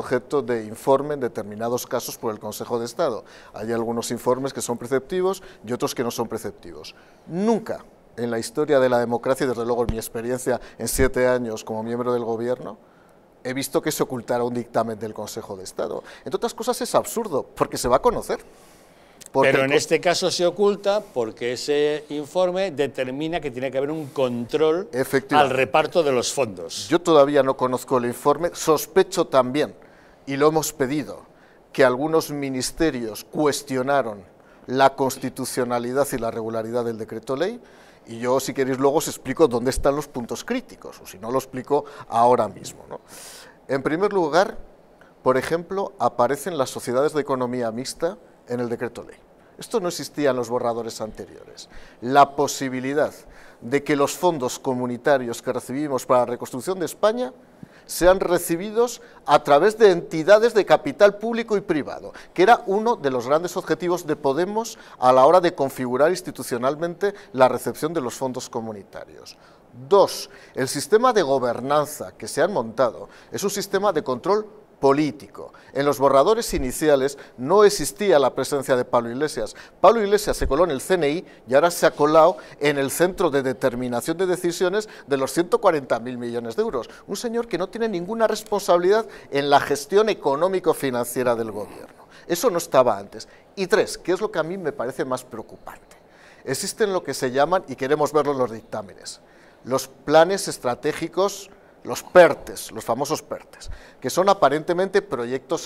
objeto de informe en determinados casos por el Consejo de Estado. Hay algunos informes que son preceptivos y otros que no son preceptivos. Nunca en la historia de la democracia, y desde luego en mi experiencia en siete años como miembro del Gobierno, he visto que se ocultara un dictamen del Consejo de Estado. Entre otras cosas es absurdo, porque se va a conocer. Pero en este caso se oculta porque ese informe determina que tiene que haber un control al reparto de los fondos. Yo todavía no conozco el informe, sospecho también, y lo hemos pedido, que algunos ministerios cuestionaron la constitucionalidad y la regularidad del decreto ley, y yo, si queréis, luego os explico dónde están los puntos críticos, o si no, lo explico ahora mismo. En primer lugar, por ejemplo, aparecen las sociedades de economía mixta, en el decreto ley. Esto no existía en los borradores anteriores. La posibilidad de que los fondos comunitarios que recibimos para la reconstrucción de España sean recibidos a través de entidades de capital público y privado, que era uno de los grandes objetivos de Podemos a la hora de configurar institucionalmente la recepción de los fondos comunitarios. Dos, el sistema de gobernanza que se han montado es un sistema de control político. En los borradores iniciales no existía la presencia de Pablo Iglesias. Pablo Iglesias se coló en el CNI y ahora se ha colado en el Centro de Determinación de Decisiones de los 140.000 millones de euros. Un señor que no tiene ninguna responsabilidad en la gestión económico-financiera del gobierno. Eso no estaba antes. Y tres, que es lo que a mí me parece más preocupante. Existen lo que se llaman, y queremos verlo los dictámenes, los planes estratégicos los PERTES, los famosos PERTES, que son aparentemente proyectos